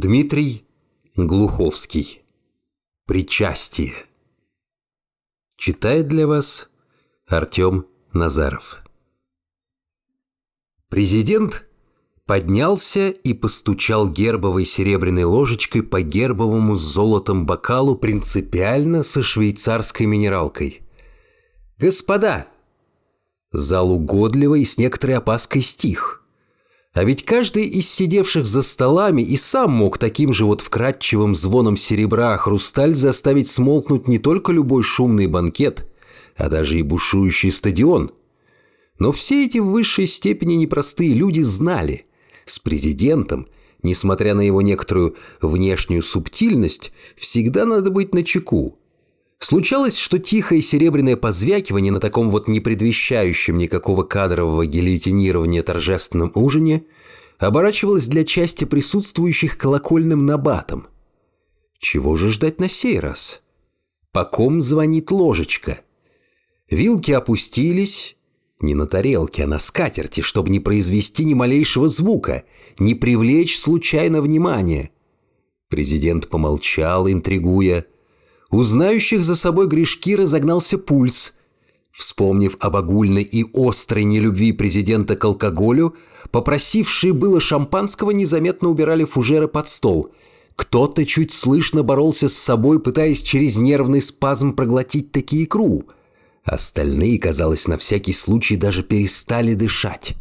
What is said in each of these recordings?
Дмитрий Глуховский. Причастие. Читает для вас Артем Назаров. Президент поднялся и постучал гербовой серебряной ложечкой по гербовому с золотом бокалу принципиально со швейцарской минералкой. «Господа!» Зал угодливо и с некоторой опаской стих – а ведь каждый из сидевших за столами и сам мог таким же вот вкрадчивым звоном серебра хрусталь заставить смолкнуть не только любой шумный банкет, а даже и бушующий стадион. Но все эти в высшей степени непростые люди знали, с президентом, несмотря на его некоторую внешнюю субтильность, всегда надо быть начеку, Случалось, что тихое серебряное позвякивание на таком вот не предвещающем никакого кадрового гильотинирования торжественном ужине оборачивалось для части присутствующих колокольным набатом. Чего же ждать на сей раз? По ком звонит ложечка? Вилки опустились, не на тарелке, а на скатерти, чтобы не произвести ни малейшего звука, не привлечь случайно внимание. Президент помолчал, интригуя – Узнающих за собой грешки разогнался пульс. Вспомнив об огульной и острой нелюбви президента к алкоголю, попросившие было шампанского незаметно убирали фужеры под стол. Кто-то чуть слышно боролся с собой, пытаясь через нервный спазм проглотить таки икру. Остальные, казалось, на всякий случай даже перестали дышать.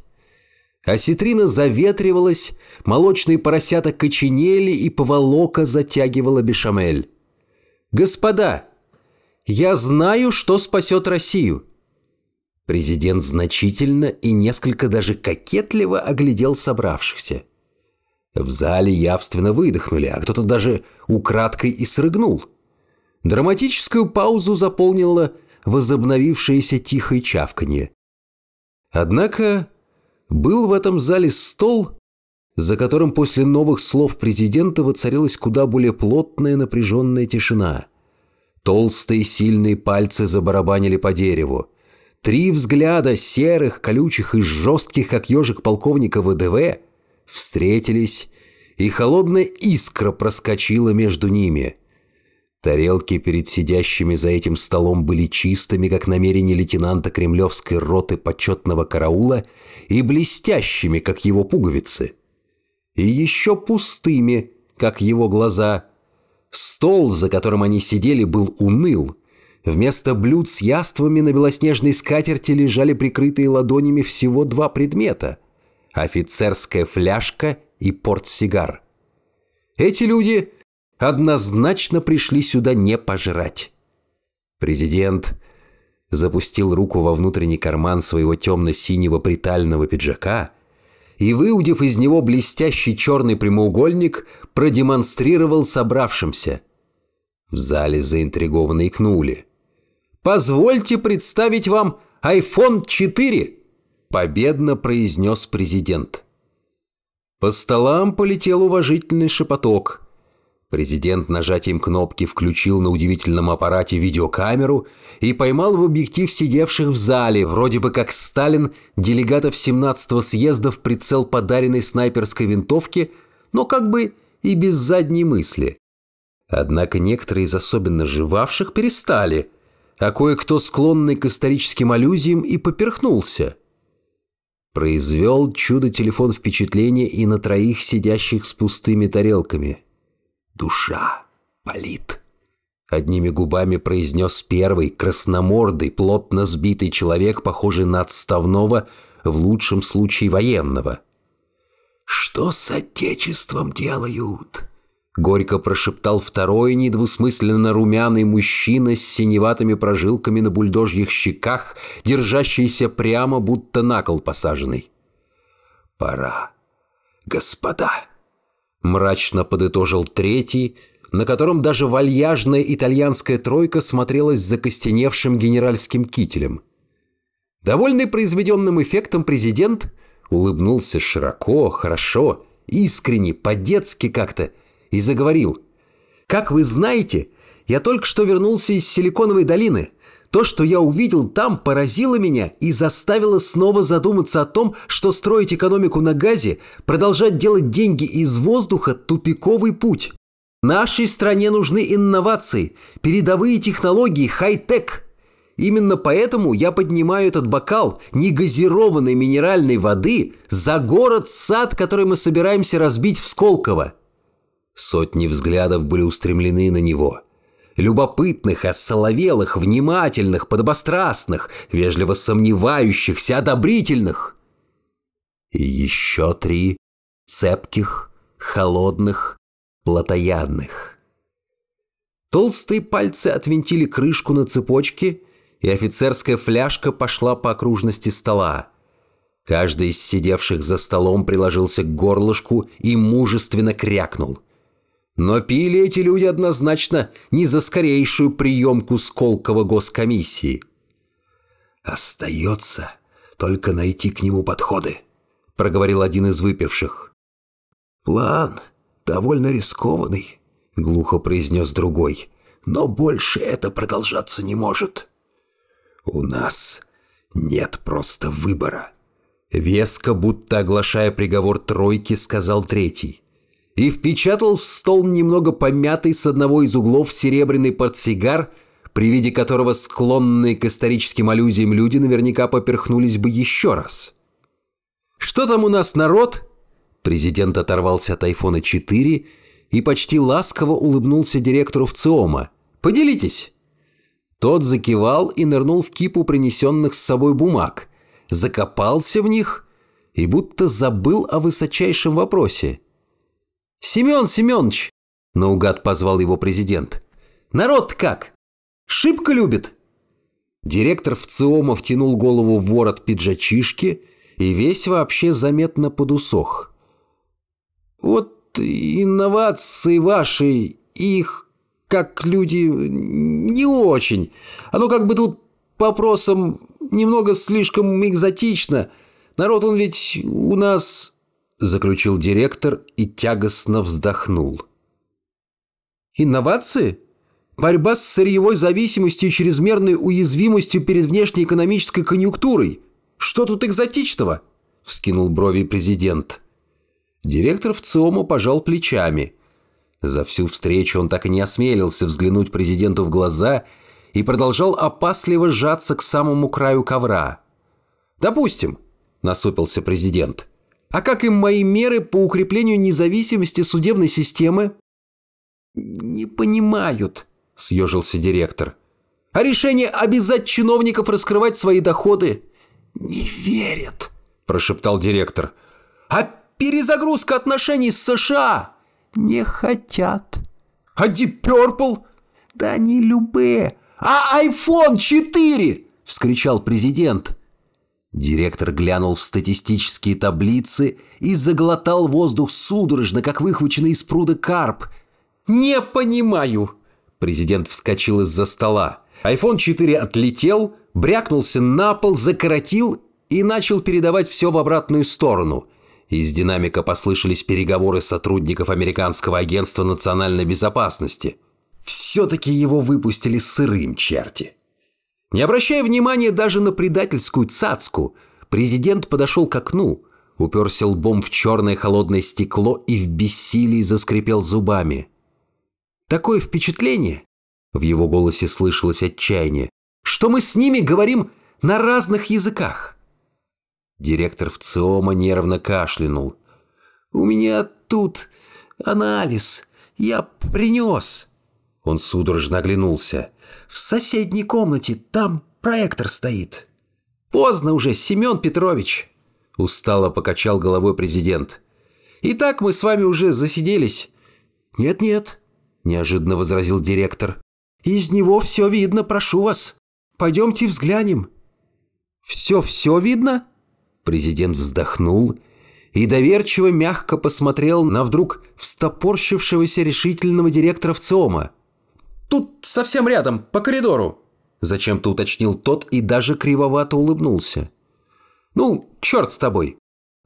Осетрина заветривалась, молочные поросята коченели и поволока затягивала бешамель. «Господа, я знаю, что спасет Россию!» Президент значительно и несколько даже кокетливо оглядел собравшихся. В зале явственно выдохнули, а кто-то даже украдкой и срыгнул. Драматическую паузу заполнило возобновившееся тихое чавканье. Однако был в этом зале стол, за которым после новых слов президента воцарилась куда более плотная напряженная тишина. Толстые сильные пальцы забарабанили по дереву. Три взгляда серых, колючих и жестких, как ежик полковника ВДВ, встретились, и холодная искра проскочила между ними. Тарелки перед сидящими за этим столом были чистыми, как намерение лейтенанта кремлевской роты почетного караула, и блестящими, как его пуговицы – и еще пустыми, как его глаза. Стол, за которым они сидели, был уныл. Вместо блюд с яствами на белоснежной скатерти лежали прикрытые ладонями всего два предмета – офицерская фляжка и портсигар. Эти люди однозначно пришли сюда не пожрать. Президент запустил руку во внутренний карман своего темно-синего притального пиджака – и, выудив из него блестящий черный прямоугольник, продемонстрировал собравшимся. В зале заинтригованно икнули. «Позвольте представить вам iPhone 4!» Победно произнес президент. По столам полетел уважительный шепоток – Президент нажатием кнопки включил на удивительном аппарате видеокамеру и поймал в объектив сидевших в зале, вроде бы как Сталин, делегатов 17-го съезда в прицел подаренной снайперской винтовки, но как бы и без задней мысли. Однако некоторые из особенно живавших перестали, а кое-кто, склонный к историческим аллюзиям, и поперхнулся. Произвел чудо-телефон впечатление и на троих сидящих с пустыми тарелками – душа болит. Одними губами произнес первый, красномордый, плотно сбитый человек, похожий на отставного, в лучшем случае военного. «Что с отечеством делают?» Горько прошептал второй недвусмысленно румяный мужчина с синеватыми прожилками на бульдожьих щеках, держащийся прямо, будто на кол посаженный. «Пора, господа!» Мрачно подытожил третий, на котором даже вальяжная итальянская тройка смотрелась закостеневшим генеральским кителем. Довольный произведенным эффектом президент улыбнулся широко, хорошо, искренне, по-детски как-то, и заговорил. «Как вы знаете, я только что вернулся из Силиконовой долины. То, что я увидел там, поразило меня и заставило снова задуматься о том, что строить экономику на газе, продолжать делать деньги из воздуха – тупиковый путь. Нашей стране нужны инновации, передовые технологии, хай-тек. Именно поэтому я поднимаю этот бокал негазированной минеральной воды за город-сад, который мы собираемся разбить в Сколково. Сотни взглядов были устремлены на него – любопытных, осоловелых, внимательных, подобострастных, вежливо сомневающихся, одобрительных. И еще три цепких, холодных, плотоядных. Толстые пальцы отвинтили крышку на цепочке, и офицерская фляжка пошла по окружности стола. Каждый из сидевших за столом приложился к горлышку и мужественно крякнул – но пили эти люди однозначно не за скорейшую приемку Сколково госкомиссии. «Остается только найти к нему подходы», — проговорил один из выпивших. «План довольно рискованный», — глухо произнес другой, — «но больше это продолжаться не может». «У нас нет просто выбора», — веско, будто оглашая приговор тройки, сказал третий и впечатал в стол немного помятый с одного из углов серебряный портсигар, при виде которого склонные к историческим аллюзиям люди наверняка поперхнулись бы еще раз. «Что там у нас, народ?» Президент оторвался от айфона 4 и почти ласково улыбнулся директору ВЦИОМа. «Поделитесь!» Тот закивал и нырнул в кипу принесенных с собой бумаг, закопался в них и будто забыл о высочайшем вопросе – «Семен Семенович!» – наугад позвал его президент. «Народ как? Шибко любит?» Директор ВЦИОМа втянул голову в ворот пиджачишки и весь вообще заметно подусох. «Вот инновации ваши, их, как люди, не очень. Оно как бы тут попросом немного слишком экзотично. Народ он ведь у нас заключил директор и тягостно вздохнул. Инновации? Борьба с сырьевой зависимостью и чрезмерной уязвимостью перед внешнеэкономической конъюнктурой. Что тут экзотичного? Вскинул брови президент. Директор в ЦИОМа пожал плечами. За всю встречу он так и не осмелился взглянуть президенту в глаза и продолжал опасливо сжаться к самому краю ковра. «Допустим», – насупился президент – а как им мои меры по укреплению независимости судебной системы? Не понимают, съежился директор. А решение обязать чиновников раскрывать свои доходы? Не верят, прошептал директор. А перезагрузка отношений с США? Не хотят. А Deep Purple? Да не любые. А iPhone 4? Вскричал президент. Директор глянул в статистические таблицы и заглотал воздух судорожно, как выхваченный из пруда карп. «Не понимаю!» Президент вскочил из-за стола. Айфон 4 отлетел, брякнулся на пол, закоротил и начал передавать все в обратную сторону. Из динамика послышались переговоры сотрудников Американского агентства национальной безопасности. Все-таки его выпустили сырым черти. Не обращая внимания даже на предательскую цацку, президент подошел к окну, уперся лбом в черное холодное стекло и в бессилии заскрипел зубами. Такое впечатление, в его голосе слышалось отчаяние, что мы с ними говорим на разных языках. Директор в ВЦИОМа нервно кашлянул. «У меня тут анализ. Я принес». Он судорожно оглянулся. «В соседней комнате, там проектор стоит». «Поздно уже, Семен Петрович!» Устало покачал головой президент. Итак, мы с вами уже засиделись». «Нет-нет», – неожиданно возразил директор. «Из него все видно, прошу вас. Пойдемте взглянем». «Все-все видно?» Президент вздохнул и доверчиво мягко посмотрел на вдруг встопорщившегося решительного директора ВЦИОМа. Тут совсем рядом, по коридору!» Зачем-то уточнил тот и даже кривовато улыбнулся. «Ну, черт с тобой.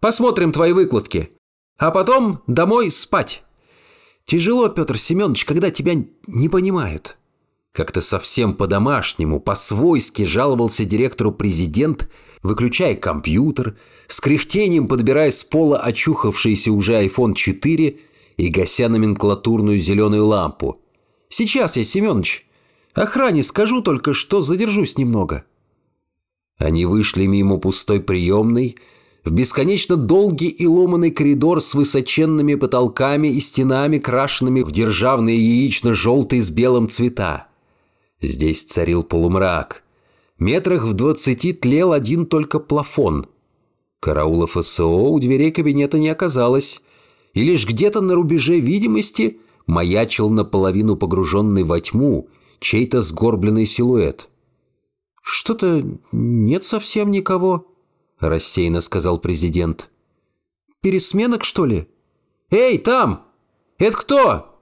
Посмотрим твои выкладки. А потом домой спать. Тяжело, Петр Семенович, когда тебя не понимают». Как-то совсем по-домашнему, по-свойски жаловался директору президент, выключая компьютер, с кряхтением подбирая с пола очухавшийся уже iPhone 4 и гася номенклатурную зеленую лампу – Сейчас я, Семенович. Охране скажу только, что задержусь немного». Они вышли мимо пустой приемной, в бесконечно долгий и ломанный коридор с высоченными потолками и стенами, крашенными в державные яично-желтые с белым цвета. Здесь царил полумрак. Метрах в двадцати тлел один только плафон. Караулов СО у дверей кабинета не оказалось, и лишь где-то на рубеже видимости – маячил наполовину погруженный во тьму чей-то сгорбленный силуэт. «Что-то нет совсем никого», — рассеянно сказал президент. «Пересменок, что ли?» «Эй, там! Это кто?»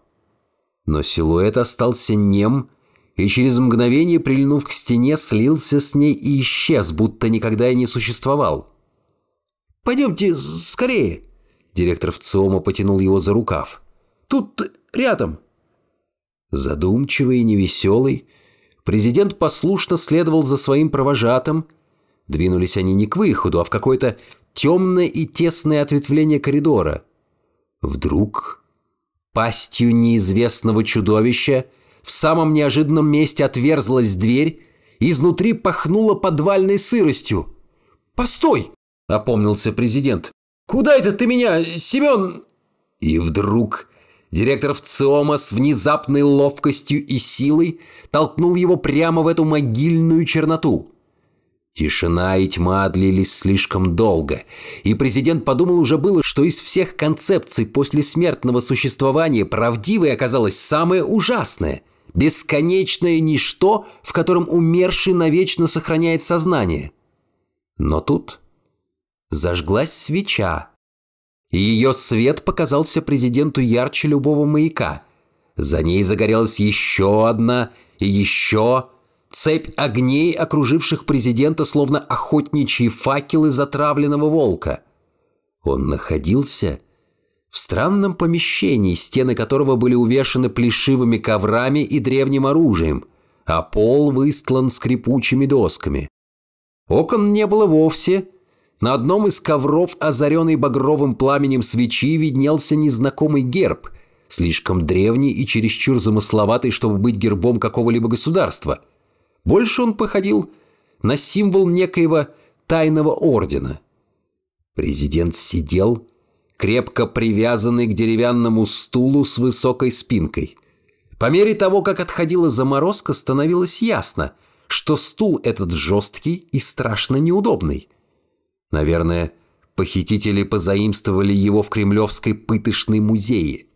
Но силуэт остался нем и через мгновение, прильнув к стене, слился с ней и исчез, будто никогда и не существовал. «Пойдемте скорее!» Директор ВЦИОМа потянул его за рукав. «Тут Рядом. Задумчивый и невеселый, президент послушно следовал за своим провожатым. Двинулись они не к выходу, а в какое-то темное и тесное ответвление коридора. Вдруг пастью неизвестного чудовища в самом неожиданном месте отверзлась дверь, и изнутри пахнуло подвальной сыростью. «Постой!» — опомнился президент. «Куда это ты меня, Семен?» И вдруг Директор ВЦИОМа с внезапной ловкостью и силой толкнул его прямо в эту могильную черноту. Тишина и тьма длились слишком долго, и президент подумал уже было, что из всех концепций послесмертного существования правдивой оказалось самое ужасное – бесконечное ничто, в котором умерший навечно сохраняет сознание. Но тут зажглась свеча – ее свет показался президенту ярче любого маяка. За ней загорелась еще одна и еще. Цепь огней, окруживших президента, словно охотничьи факелы затравленного волка. Он находился в странном помещении, стены которого были увешаны плешивыми коврами и древним оружием, а пол выстлан скрипучими досками. Окон не было вовсе, на одном из ковров, озаренный багровым пламенем свечи, виднелся незнакомый герб, слишком древний и чересчур замысловатый, чтобы быть гербом какого-либо государства. Больше он походил на символ некоего тайного ордена. Президент сидел, крепко привязанный к деревянному стулу с высокой спинкой. По мере того, как отходила заморозка, становилось ясно, что стул этот жесткий и страшно неудобный. Наверное, похитители позаимствовали его в Кремлевской пытошной музее.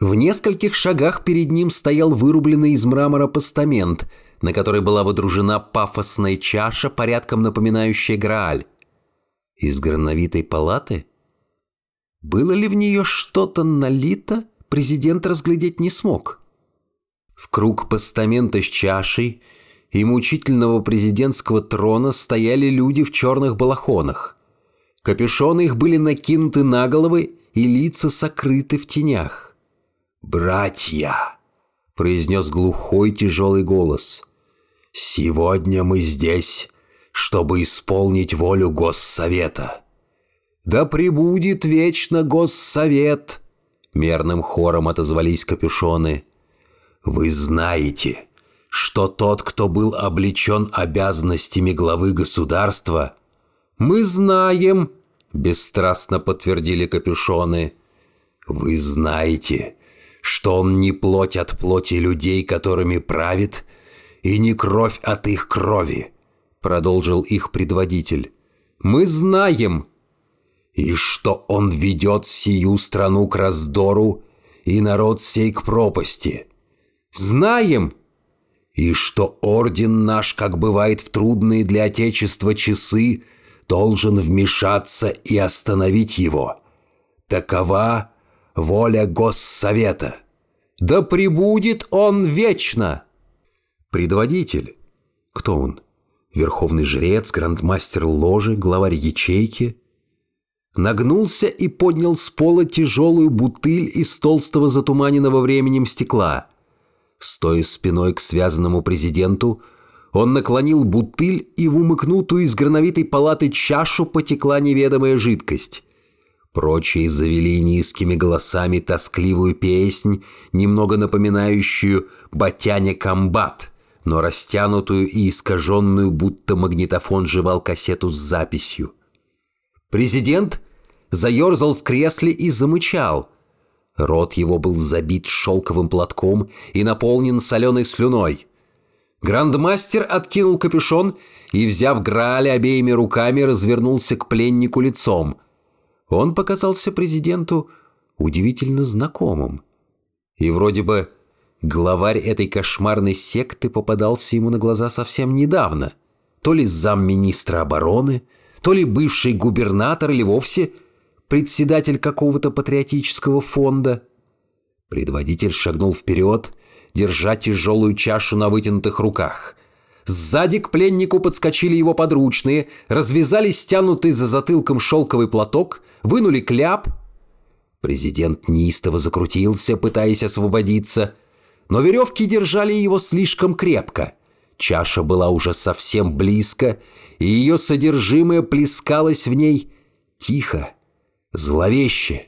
В нескольких шагах перед ним стоял вырубленный из мрамора постамент, на который была водружена пафосная чаша, порядком напоминающая Грааль. Из грановитой палаты? Было ли в нее что-то налито, президент разглядеть не смог. В круг постамента с чашей – и мучительного президентского трона стояли люди в черных балахонах. Капюшоны их были накинуты на головы и лица сокрыты в тенях. «Братья!» — произнес глухой тяжелый голос. «Сегодня мы здесь, чтобы исполнить волю Госсовета». «Да пребудет вечно Госсовет!» — мерным хором отозвались капюшоны. «Вы знаете, что тот, кто был облечен обязанностями главы государства, «Мы знаем», – бесстрастно подтвердили капюшоны. «Вы знаете, что он не плоть от плоти людей, которыми правит, и не кровь от их крови», – продолжил их предводитель. «Мы знаем», «И что он ведет сию страну к раздору и народ сей к пропасти». «Знаем», и что орден наш, как бывает в трудные для Отечества часы, должен вмешаться и остановить его. Такова воля Госсовета. Да пребудет он вечно! Предводитель. Кто он? Верховный жрец, грандмастер ложи, главарь ячейки. Нагнулся и поднял с пола тяжелую бутыль из толстого затуманенного временем стекла – Стоя спиной к связанному президенту, он наклонил бутыль, и в умыкнутую из грановитой палаты чашу потекла неведомая жидкость. Прочие завели низкими голосами тоскливую песнь, немного напоминающую батяне комбат», но растянутую и искаженную, будто магнитофон жевал кассету с записью. Президент заерзал в кресле и замычал – Рот его был забит шелковым платком и наполнен соленой слюной. Грандмастер откинул капюшон и, взяв Грааля обеими руками, развернулся к пленнику лицом. Он показался президенту удивительно знакомым. И вроде бы главарь этой кошмарной секты попадался ему на глаза совсем недавно. То ли замминистра обороны, то ли бывший губернатор или вовсе председатель какого-то патриотического фонда. Предводитель шагнул вперед, держа тяжелую чашу на вытянутых руках. Сзади к пленнику подскочили его подручные, развязали стянутый за затылком шелковый платок, вынули кляп. Президент неистово закрутился, пытаясь освободиться, но веревки держали его слишком крепко – Чаша была уже совсем близко, и ее содержимое плескалось в ней тихо, Зловеще.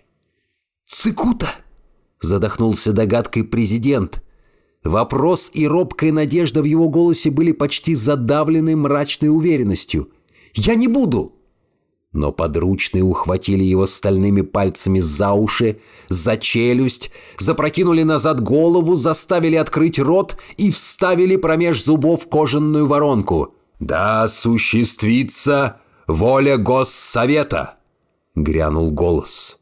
«Цикута!» — задохнулся догадкой президент. Вопрос и робкая надежда в его голосе были почти задавлены мрачной уверенностью. «Я не буду!» Но подручные ухватили его стальными пальцами за уши, за челюсть, запрокинули назад голову, заставили открыть рот и вставили промеж зубов кожаную воронку. «Да осуществится воля Госсовета!» грянул голос.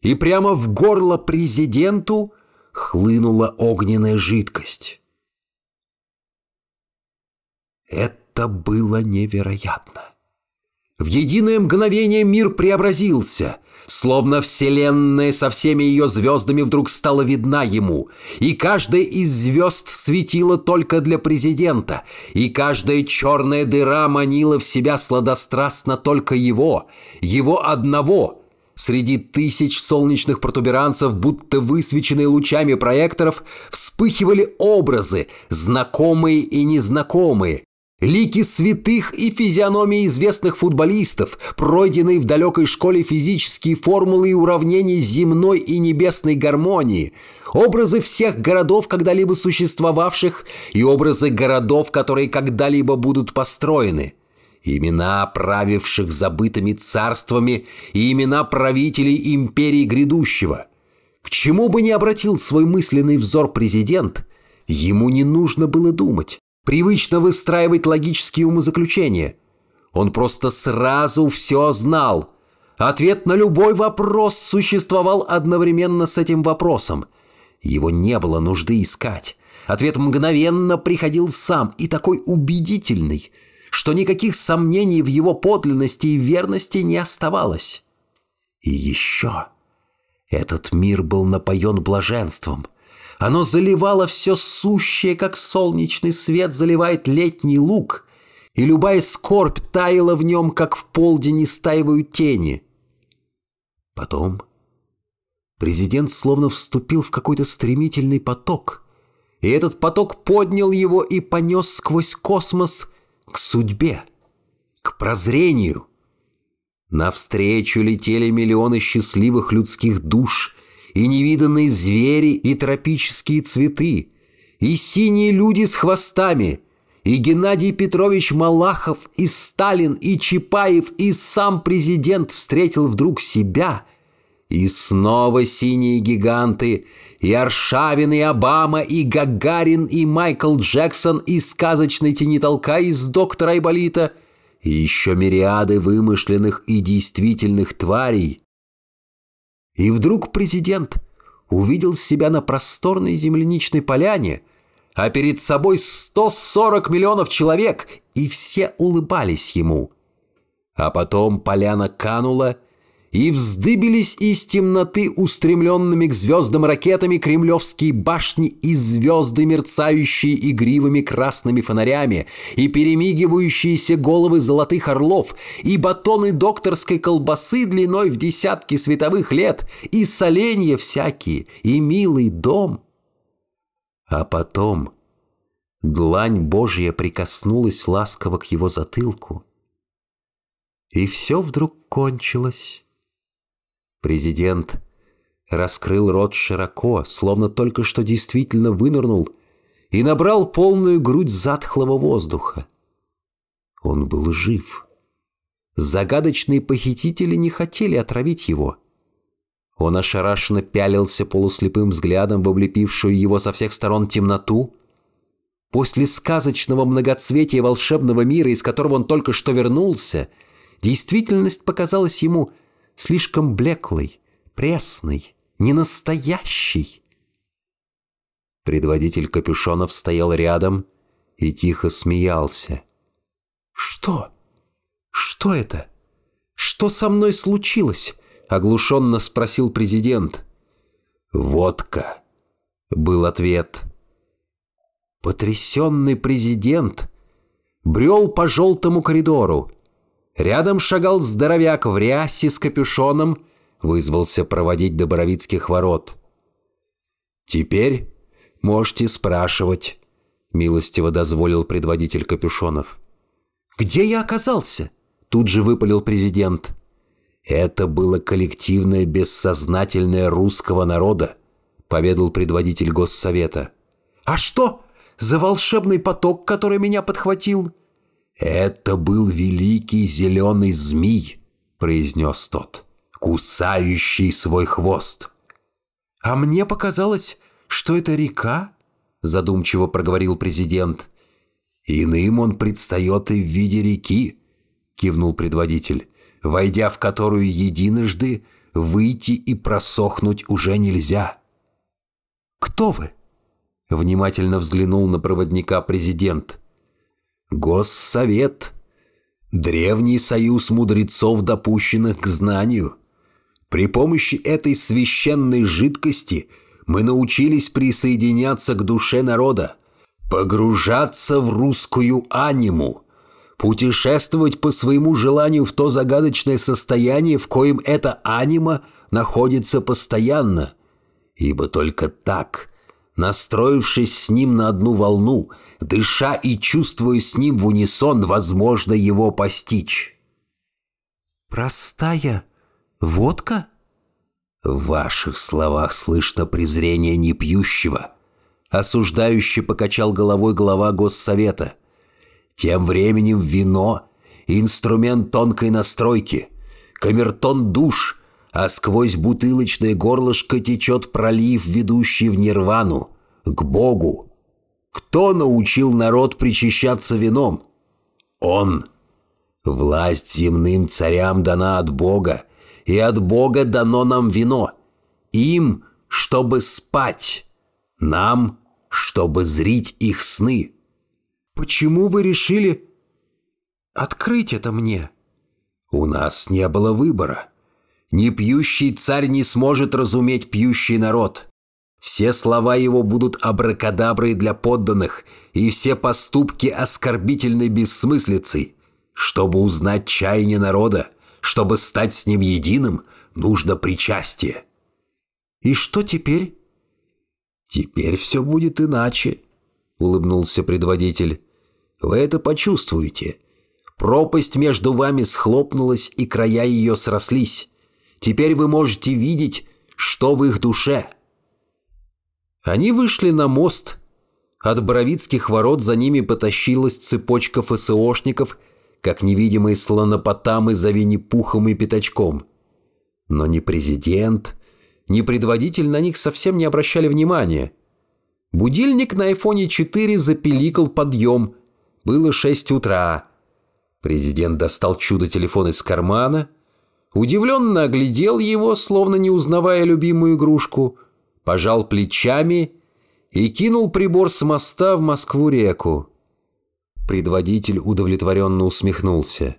И прямо в горло президенту хлынула огненная жидкость. Это было невероятно. В единое мгновение мир преобразился, словно Вселенная со всеми ее звездами вдруг стала видна ему, и каждая из звезд светила только для президента, и каждая черная дыра манила в себя сладострастно только его, его одного — Среди тысяч солнечных протуберанцев, будто высвеченные лучами проекторов, вспыхивали образы, знакомые и незнакомые, Лики святых и физиономии известных футболистов, пройденные в далекой школе физические формулы и уравнения земной и небесной гармонии, образы всех городов, когда-либо существовавших, и образы городов, которые когда-либо будут построены, имена правивших забытыми царствами и имена правителей империи грядущего. К чему бы ни обратил свой мысленный взор президент, ему не нужно было думать привычно выстраивать логические умозаключения. Он просто сразу все знал. Ответ на любой вопрос существовал одновременно с этим вопросом. Его не было нужды искать. Ответ мгновенно приходил сам и такой убедительный, что никаких сомнений в его подлинности и верности не оставалось. И еще... Этот мир был напоен блаженством – оно заливало все сущее, как солнечный свет заливает летний луг, и любая скорбь таяла в нем, как в полдень истаивают тени. Потом президент словно вступил в какой-то стремительный поток, и этот поток поднял его и понес сквозь космос к судьбе, к прозрению. Навстречу летели миллионы счастливых людских душ, и невиданные звери, и тропические цветы, и синие люди с хвостами, и Геннадий Петрович Малахов, и Сталин, и Чапаев, и сам президент встретил вдруг себя. И снова синие гиганты, и Аршавин, и Обама, и Гагарин, и Майкл Джексон, и сказочный тенитолка из «Доктора Айболита», и еще мириады вымышленных и действительных тварей, и вдруг президент увидел себя на просторной земляничной поляне, а перед собой 140 миллионов человек, и все улыбались ему. А потом поляна канула – и вздыбились из темноты устремленными к звездам ракетами кремлевские башни и звезды, мерцающие игривыми красными фонарями, и перемигивающиеся головы золотых орлов, и батоны докторской колбасы длиной в десятки световых лет, и соленья всякие, и милый дом. А потом глань Божья прикоснулась ласково к его затылку, и все вдруг кончилось. Президент раскрыл рот широко, словно только что действительно вынырнул, и набрал полную грудь затхлого воздуха. Он был жив. Загадочные похитители не хотели отравить его. Он ошарашенно пялился полуслепым взглядом в облепившую его со всех сторон темноту. После сказочного многоцветия волшебного мира, из которого он только что вернулся, действительность показалась ему – слишком блеклый, пресный, ненастоящий. Предводитель Капюшонов стоял рядом и тихо смеялся. «Что? Что это? Что со мной случилось?» — оглушенно спросил президент. «Водка», — был ответ. Потрясенный президент брел по желтому коридору, Рядом шагал здоровяк в рясе с капюшоном, вызвался проводить до Боровицких ворот. «Теперь можете спрашивать», — милостиво дозволил предводитель капюшонов. «Где я оказался?» — тут же выпалил президент. «Это было коллективное бессознательное русского народа», — поведал предводитель госсовета. «А что за волшебный поток, который меня подхватил?» «Это был великий зеленый змей», — произнес тот, — «кусающий свой хвост». «А мне показалось, что это река», — задумчиво проговорил президент. «Иным он предстает и в виде реки», — кивнул предводитель, «войдя в которую единожды выйти и просохнуть уже нельзя». «Кто вы?» — внимательно взглянул на проводника президент. Госсовет. Древний союз мудрецов, допущенных к знанию. При помощи этой священной жидкости мы научились присоединяться к душе народа, погружаться в русскую аниму, путешествовать по своему желанию в то загадочное состояние, в коем эта анима находится постоянно, ибо только так настроившись с ним на одну волну, дыша и чувствуя с ним в унисон, возможно его постичь. «Простая водка?» В ваших словах слышно презрение непьющего. Осуждающе покачал головой глава Госсовета. Тем временем вино — инструмент тонкой настройки, камертон душ — а сквозь бутылочное горлышко течет пролив, ведущий в нирвану, к Богу. Кто научил народ причащаться вином? Он. Власть земным царям дана от Бога, и от Бога дано нам вино. Им, чтобы спать, нам, чтобы зрить их сны. Почему вы решили открыть это мне? У нас не было выбора. Не пьющий царь не сможет разуметь пьющий народ. Все слова его будут абракадабры для подданных, и все поступки оскорбительной бессмыслицей. Чтобы узнать чаяние народа, чтобы стать с ним единым, нужно причастие. И что теперь? Теперь все будет иначе, улыбнулся предводитель. Вы это почувствуете. Пропасть между вами схлопнулась, и края ее срослись. Теперь вы можете видеть, что в их душе». Они вышли на мост. От Боровицких ворот за ними потащилась цепочка ФСОшников, как невидимые слонопотамы за Винни-Пухом и Пятачком. Но ни президент, ни предводитель на них совсем не обращали внимания. Будильник на айфоне 4 запеликал подъем. Было 6 утра. Президент достал чудо-телефон из кармана – удивленно оглядел его, словно не узнавая любимую игрушку, пожал плечами и кинул прибор с моста в Москву-реку. Предводитель удовлетворенно усмехнулся.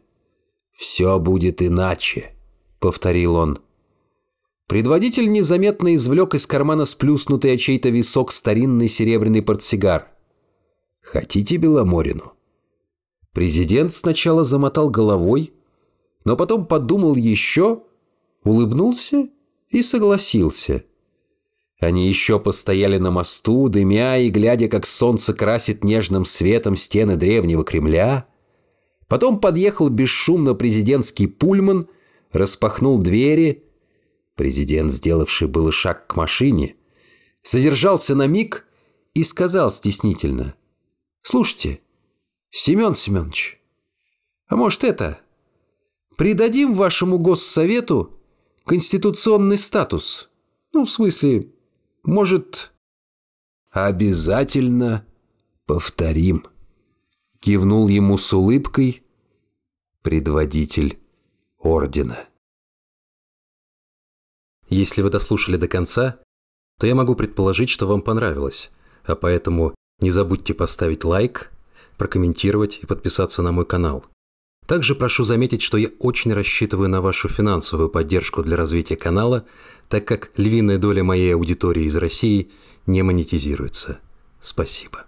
«Все будет иначе», — повторил он. Предводитель незаметно извлек из кармана сплюснутый о чей-то висок старинный серебряный портсигар. «Хотите Беломорину?» Президент сначала замотал головой, но потом подумал еще, улыбнулся и согласился. Они еще постояли на мосту, дымя и глядя, как солнце красит нежным светом стены древнего Кремля. Потом подъехал бесшумно президентский пульман, распахнул двери. Президент, сделавший было шаг к машине, задержался на миг и сказал стеснительно. «Слушайте, Семен Семенович, а может это...» придадим вашему госсовету конституционный статус. Ну, в смысле, может... Обязательно повторим. Кивнул ему с улыбкой предводитель ордена. Если вы дослушали до конца, то я могу предположить, что вам понравилось, а поэтому не забудьте поставить лайк, прокомментировать и подписаться на мой канал – также прошу заметить, что я очень рассчитываю на вашу финансовую поддержку для развития канала, так как львиная доля моей аудитории из России не монетизируется. Спасибо.